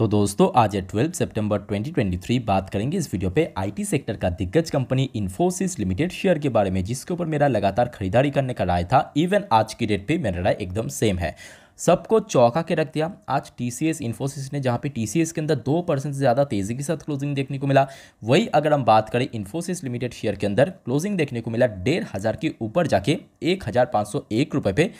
तो दोस्तों आज है 12 सितंबर 2023 बात करेंगे इस वीडियो पे आईटी सेक्टर का दिग्गज कंपनी इन्फोसिस लिमिटेड शेयर के बारे में जिसके ऊपर मेरा लगातार खरीदारी करने का राय था इवन आज की डेट पे मेरा राय एकदम सेम है सबको चौंका के रख दिया आज टी सी एस इन्फोसिस ने जहाँ पे टी सी एस के अंदर दो परसेंट से ज़्यादा तेज़ी के साथ क्लोजिंग देखने को मिला वही अगर हम बात करें इन्फोसिस लिमिटेड शेयर के अंदर क्लोजिंग देखने को मिला डेढ़ हज़ार के ऊपर जाके एक हज़ार पाँच सौ एक रुपये पे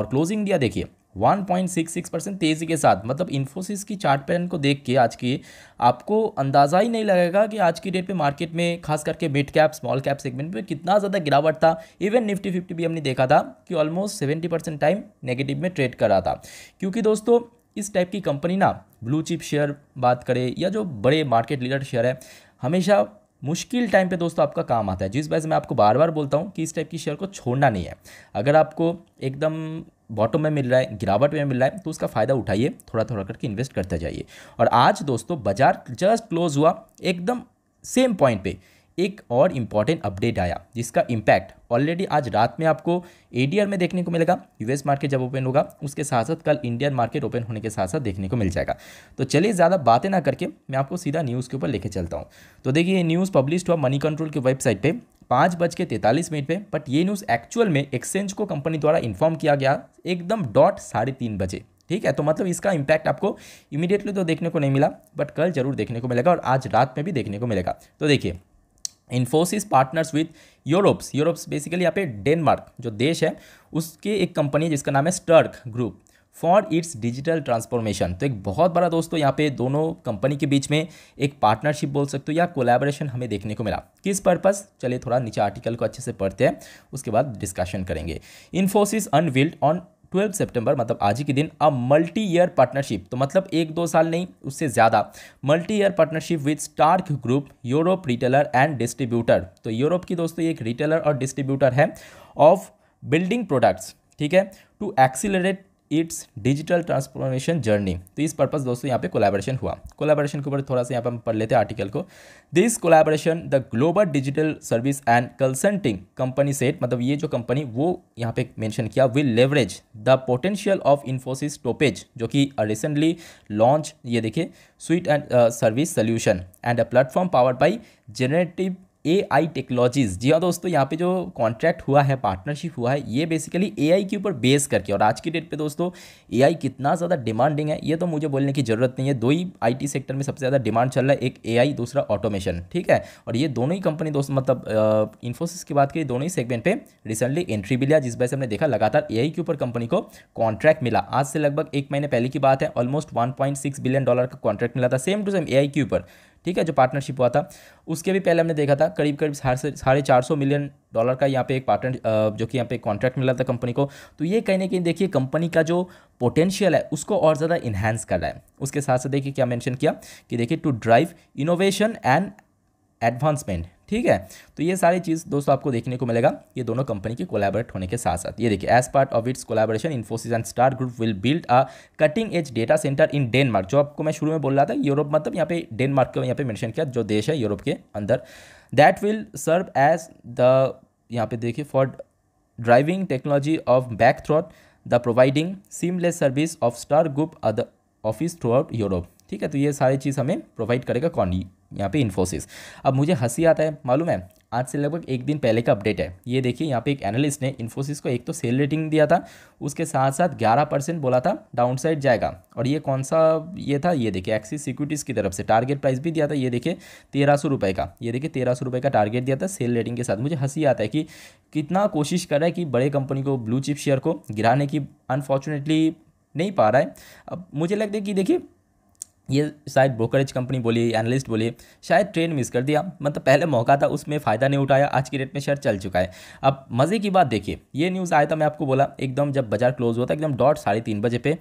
और क्लोजिंग दिया देखिए 1.66 परसेंट तेज़ी के साथ मतलब इन्फोसिस की चार्ट पैटर्न को देख के आज की आपको अंदाज़ा ही नहीं लगेगा कि आज की डेट पे मार्केट में खास करके mid cap small cap segment में कितना ज़्यादा गिरावट था इवन निफ्टी फिफ्टी भी हमने देखा था कि ऑलमोस्ट 70 परसेंट टाइम नेगेटिव में ट्रेड कर रहा था क्योंकि दोस्तों इस टाइप की कंपनी ना ब्लू चिप शेयर बात करें या जो बड़े मार्केट लीडर शेयर है हमेशा मुश्किल टाइम पे दोस्तों आपका काम आता है जिस वजह से मैं आपको बार बार बोलता हूँ कि इस टाइप की शेयर को छोड़ना नहीं है अगर आपको एकदम बॉटम में मिल रहा है गिरावट में मिल रहा है तो उसका फ़ायदा उठाइए थोड़ा थोड़ा करके इन्वेस्ट करते जाइए और आज दोस्तों बाजार जस्ट क्लोज हुआ एकदम सेम पॉइंट पे एक और इम्पॉर्टेंट अपडेट आया जिसका इम्पैक्ट ऑलरेडी आज रात में आपको ए में देखने को मिलेगा यूएस मार्केट जब ओपन होगा उसके साथ साथ कल इंडियन मार्केट ओपन होने के साथ साथ देखने को मिल जाएगा तो चलिए ज़्यादा बातें ना करके मैं आपको सीधा न्यूज़ के ऊपर लेके चलता हूँ तो देखिए न्यूज़ पब्लिश हुआ मनी कंट्रोल की वेबसाइट पर पाँच बज के तैंतालीस मिनट पर बट ये न्यूज़ एक्चुअल में एक्सचेंज को कंपनी द्वारा इन्फॉर्म किया गया एकदम डॉट साढ़े तीन बजे ठीक है तो मतलब इसका इम्पैक्ट आपको इमीडिएटली तो देखने को नहीं मिला बट कल जरूर देखने को मिलेगा और आज रात में भी देखने को मिलेगा तो देखिए Infosys partners with Europe's Europe's basically यहाँ पे डेनमार्क जो देश है उसके एक कंपनी है जिसका नाम है Stark group for its digital transformation तो एक बहुत बड़ा दोस्तों यहाँ पे दोनों कंपनी के बीच में एक पार्टनरशिप बोल सकते हो या कोलैबोरेशन हमें देखने को मिला किस पर्पस चलिए थोड़ा नीचे आर्टिकल को अच्छे से पढ़ते हैं उसके बाद डिस्कशन करेंगे इन्फोसिस अनविल्ड ऑन 12 सितंबर मतलब आज ही के दिन अ मल्टी ईयर पार्टनरशिप तो मतलब एक दो साल नहीं उससे ज़्यादा multi year partnership with Stark group Europe retailer and distributor तो यूरोप की दोस्तों एक रिटेलर और डिस्ट्रीब्यूटर है ऑफ बिल्डिंग प्रोडक्ट्स ठीक है to accelerate its digital transformation journey तो इस पर्पज़ दोस्तों यहाँ पे कोलैबोरेशन हुआ कोलैबोरेशन के ऊपर थोड़ा सा यहाँ पर हम पढ़ लेते हैं आर्टिकल को this collaboration the global digital service and consulting company said मतलब ये जो कंपनी वो यहाँ पे मेंशन किया will leverage the potential of Infosys Topaz जो कि रिसेंटली लॉन्च ये देखिए suite and service solution and a platform powered by generative A I technologies जी हाँ दोस्तों यहाँ पे जो कॉन्ट्रैक्ट हुआ है पार्टनरशिप हुआ है ये बेसिकली ए आई के ऊपर बेस करके और आज की डेट पे दोस्तों ए आई कितना ज़्यादा डिमांडिंग है ये तो मुझे बोलने की ज़रूरत नहीं है दो ही आई टी सेक्टर में सबसे ज़्यादा डिमांड चल रहा है एक ए आई दूसरा ऑटोमेशन ठीक है और ये दोनों ही कंपनी दोस्तों मतलब इन्फोसिस की बात करिए दोनों ही सेगमेंट पर रिसेंटली एंट्री भी लिया जिस वजह से हमने देखा लगातार ए आई के ऊपर कंपनी को कॉन्ट्रैक्ट मिला आज से लगभग एक महीने पहले की बात है almost one point six billion dollar का कॉन्ट्रैक्ट मिला था same to same A I के ऊपर ठीक है जो पार्टनरशिप हुआ था उसके भी पहले हमने देखा था करीब करीब साढ़े चार सौ मिलियन डॉलर का यहाँ पे एक पार्टनर जो कि यहाँ पे कॉन्ट्रैक्ट मिला था कंपनी को तो ये कहीं ना कहीं देखिए कंपनी का जो पोटेंशियल है उसको और ज़्यादा इन्हेंस कर रहा है उसके साथ साथ देखिए क्या मैंशन किया कि देखिए to drive innovation and advancement ठीक है तो ये सारी चीज़ दोस्तों आपको देखने को मिलेगा ये दोनों कंपनी के कोलैबोरेट होने के साथ साथ ये देखिए as part of its collaboration Infosys and Stark group will build a cutting edge data centre in Denmark जो आपको मैं शुरू में बोल रहा था यूरोप मतलब यहाँ पे डेनमार्क का यहाँ पे मैंशन किया जो देश है यूरोप के अंदर that will serve as the यहाँ पे देखिए for driving technology of back throat the providing seamless service of Stark group other office throughout Europe ठीक है तो ये सारी चीज़ हमें प्रोवाइड करेगा कौन यहाँ पे इन्फोसिस अब मुझे हंसी आता है मालूम है आज से लगभग एक दिन पहले का अपडेट है ये देखिए यहाँ पे एक एनालिस्ट ने इन्फोसिस को एक तो सेल रेटिंग दिया था उसके साथ साथ 11 परसेंट बोला था डाउन साइड जाएगा और ये कौन सा ये था ये देखिए एक्सिस सिक्योरिटीज़ की तरफ से टारगेट प्राइस भी दिया था ये देखिए तेरह सौ रुपये का ये देखिए तेरह सौ रुपये का टारगेट दिया था सेल रेटिंग के साथ मुझे हंसी आता है कि कितना कोशिश कर रहा है कि बड़े कंपनी को ब्लू चिप शेयर को गिराने की अनफॉर्चुनेटली नहीं पा रहा है अब मुझे लगता है कि देखिए ये शायद ब्रोकरेज कंपनी बोली एनालिस्ट बोलिए शायद ट्रेन मिस कर दिया मतलब पहले मौका था उसमें फ़ायदा नहीं उठाया आज की डेट में शेयर चल चुका है अब मज़े की बात देखिए ये न्यूज़ आया था मैं आपको बोला एकदम जब बाजार क्लोज हुआ था एकदम डॉट साढ़े तीन बजे पे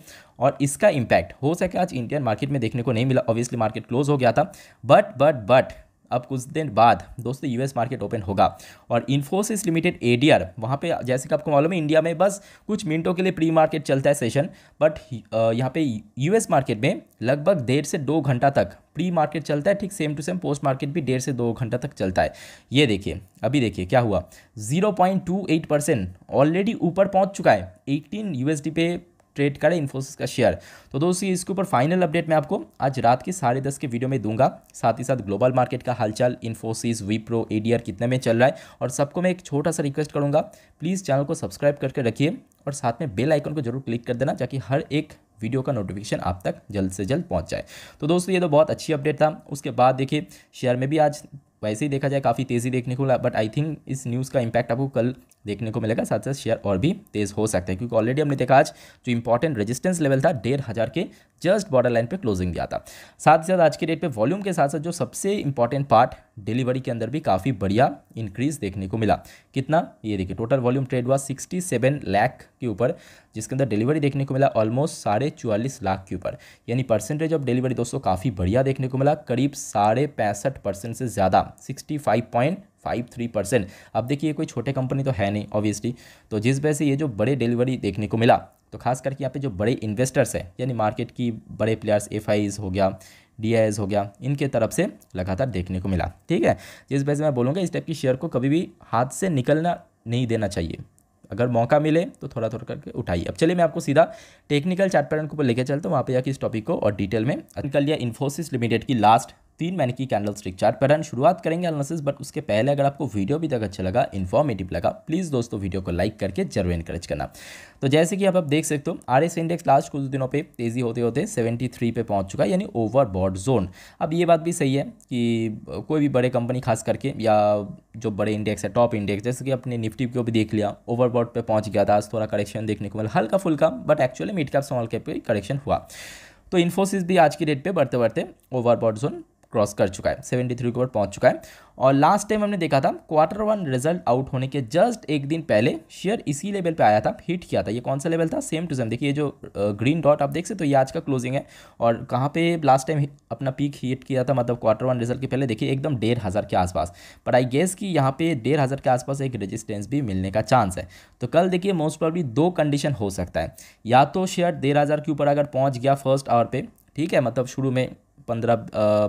और इसका इम्पैक्ट हो सके आज इंडियन मार्केट में देखने को नहीं मिला ऑब्वियसली मार्केट क्लोज हो गया था बट बट बट अब कुछ दिन बाद दोस्तों यूएस मार्केट ओपन होगा और इन्फोसिस लिमिटेड एडीआर वहाँ पे जैसे कि आपको मालूम है इंडिया में बस कुछ मिनटों के लिए प्री मार्केट चलता है सेशन बट यहाँ पे यूएस मार्केट में लगभग डेढ़ से दो घंटा तक प्री मार्केट चलता है ठीक same to same post market भी डेढ़ से दो घंटा तक चलता है ये देखिए अभी देखिए क्या हुआ एट परसेंट ऑलरेडी ऊपर पहुँच चुका है एटीन यूएसडी पे ट्रेड करें इन्फोसिस का शेयर तो दोस्तों इसके ऊपर फाइनल अपडेट मैं आपको आज रात के साढ़े दस के वीडियो में दूंगा साथ ही साथ ग्लोबल मार्केट का हालचाल इन्फोसिस विप्रो एडीआर कितने में चल रहा है और सबको मैं एक छोटा सा रिक्वेस्ट करूंगा प्लीज़ चैनल को सब्सक्राइब करके रखिए और साथ में बेल आइकन को जरूर क्लिक कर देना ताकि हर एक वीडियो का नोटिफिकेशन आप तक जल्द से जल्द पहुंच जाए तो दोस्तों ये तो बहुत अच्छी अपडेट था उसके बाद देखिए शेयर में भी आज वैसे ही देखा जाए काफ़ी तेज़ी देखने को मिला बट आई थिंक इस न्यूज़ का इम्पैक्ट आपको कल देखने को मिलेगा साथ साथ शेयर और भी तेज़ हो सकता है क्योंकि ऑलरेडी हमने देखा आज जो इंपॉर्टेंट रेजिस्टेंस लेवल था डेढ़ हज़ार के जस्ट बॉर्डर लाइन पर क्लोजिंग दिया था साथ ही साथ आज के डेट पर वॉल्यूम के साथ साथ जो सबसे इंपॉर्टेंट पार्ट डिलीवरी के अंदर भी काफ़ी बढ़िया इंक्रीज़ देखने को मिला कितना ये देखिए टोटल वॉल्यूम ट्रेड हुआ सिक्सटी सेवन लाख के ऊपर जिसके अंदर डिलीवरी देखने को मिला ऑलमोस्ट साढ़े चौवालीस लाख के ऊपर यानी परसेंटेज ऑफ डिलीवरी दोस्तों काफ़ी बढ़िया देखने को मिला करीब साढ़े पैंसठ परसेंट से ज़्यादा sixty five point five three percent अब देखिए कोई छोटे कंपनी तो है नहीं ऑब्वियसली तो जिस वजह से ये जो बड़े डिलीवरी देखने को मिला तो खास करके यहाँ पे जो बड़े इन्वेस्टर्स हैं यानी मार्केट की बड़े प्लेयर्स एफ हो गया डी हो गया इनके तरफ से लगातार देखने को मिला ठीक है जिस वजह से मैं बोलूँगा इस टाइप की शेयर को कभी भी हाथ से निकलना नहीं देना चाहिए अगर मौका मिले तो थोड़ा थोड़ा करके उठाइए अब चलिए मैं आपको सीधा टेक्निकल चार्ट पैटर्न के ऊपर लेके चलता हूँ वहाँ पे जाकर इस टॉपिक को और डिटेल में निकल लिया इन्फोसिस लिमिटेड की लास्ट तीन मैंने की कैंडल स्टिक चार्ट पैटर्न शुरुआत करेंगे एनालिसिस बट उसके पहले अगर आपको वीडियो भी तक अच्छा लगा इन्फॉर्मेटिव लगा प्लीज़ दोस्तों वीडियो को लाइक करके जरूर इनकरेज करना तो जैसे कि आप आप देख सकते हो आर एस इंडेक्स लास्ट कुछ दिनों पे तेज़ी होते होते 73 पे पहुंच चुका है यानी ओवरबॉड जोन अब ये बात भी सही है कि कोई भी बड़े कंपनी खास करके या जो बड़े इंडेक्स है टॉप इंडेक्स जैसे कि अपने निफ्टी को भी देख लिया ओवरबॉड पर पहुँच गया था आज थोड़ा करेक्शन देखने को मिला हल्का फुल्का but actually mid cap small cap पर करेक्शन हुआ तो इन्फोसिस भी आज की डेट पे बढ़ते बढ़ते ओवरबॉड जोन क्रॉस कर चुका है सेवेंटी थ्री के ऊपर पहुंच चुका है और लास्ट टाइम हमने देखा था क्वार्टर वन रिजल्ट आउट होने के जस्ट एक दिन पहले शेयर इसी लेवल पे आया था हिट किया था ये कौन सा लेवल था सेम टू सेम देखिए जो ग्रीन डॉट आप देख सकते हो तो ये आज का क्लोजिंग है और कहाँ पे लास्ट टाइम अपना पीक हिट किया था मतलब क्वार्टर वन रिजल्ट के पहले देखिए एकदम डेढ़ हज़ार के आसपास पर आई गेस कि यहाँ पे डेढ़ हज़ार के आसपास एक रजिस्टेंस भी मिलने का चांस है तो कल देखिए मोस्ट प्रॉब्ली दो कंडीशन हो सकता है या तो शेयर डेढ़ हज़ार के ऊपर अगर पहुँच गया फर्स्ट आवर पर ठीक है मतलब शुरू में पंद्रह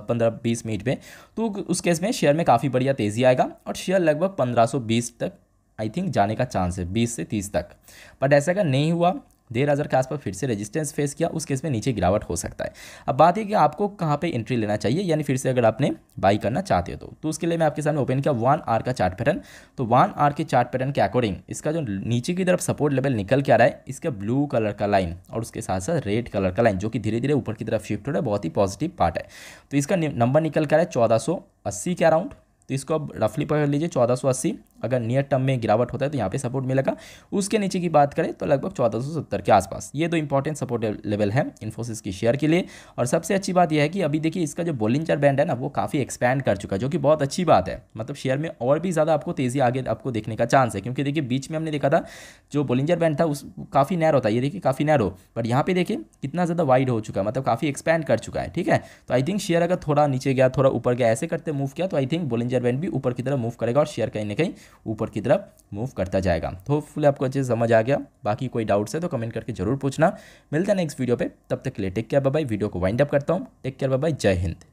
पंद्रह बीस मिनट में तो उस केस में शेयर में काफ़ी बढ़िया तेज़ी आएगा और शेयर लगभग पंद्रह सौ बीस तक आई थिंक जाने का चांस है बीस से तीस तक बट ऐसा अगर नहीं हुआ डेढ़ हज़ार के आसपास फिर से रेजिस्टेंस फेस किया उस केस में नीचे गिरावट हो सकता है अब बात है कि आपको कहाँ पे एंट्री लेना चाहिए यानी फिर से अगर आपने बाई करना चाहते हो तो।, तो, उसके लिए मैं आपके सामने ओपन किया वन आर का चार्ट पैटर्न तो वन आर के चार्ट पैटर्न के अकॉर्डिंग इसका जो नीचे की तरफ सपोर्ट लेवल निकल के आ रहा है इसका ब्लू कलर का लाइन और उसके साथ साथ रेड कलर का लाइन जो कि धीरे धीरे ऊपर की तरफ शिफ्ट हो रहा है बहुत ही पॉजिटिव पार्ट है तो इसका नंबर निकल कर रहा है चौदह के अराउंड तो इसको अब रफली पकड़ लीजिए चौदह सौ अस्सी अगर नियर टर्म में गिरावट होता है तो यहाँ पे सपोर्ट मिलेगा उसके नीचे की बात करें तो लगभग चौदह के आसपास ये दो इंपॉर्टेंट सपोर्ट लेवल है इन्फोसिस की शेयर के लिए और सबसे अच्छी बात यह है कि अभी देखिए इसका जो बोलिंजर बैंड है ना वो काफ़ी एक्सपैंड कर चुका है जो कि बहुत अच्छी बात है मतलब शेयर में और भी ज़्यादा आपको तेज़ी आगे आपको देखने का चांस है क्योंकि देखिए बीच में हमने देखा था जो बोलिंजर बैंड था उस काफ़ी नैरो था ये देखिए काफ़ी नैरो बट यहाँ पे देखिए कितना ज़्यादा वाइड हो चुका है मतलब काफ़ी एक्सपैंड कर चुका है ठीक है तो आई थिंक शेयर अगर थोड़ा नीचे गया थोड़ा ऊपर गया ऐसे करते मूव किया तो आई थिंक बोलिंजर बैंड भी ऊपर की तरफ मूव करेगा और शेयर कहीं ना कहीं ऊपर की तरफ मूव करता जाएगा तो होपफुली आपको अच्छे से समझ आ गया बाकी कोई डाउट्स है तो कमेंट करके जरूर पूछना मिलता है नेक्स्ट वीडियो पे तब तक के लिए टेक केयर बाय वीडियो को वाइंड अप करता हूँ टेक केयर बाय जय हिंद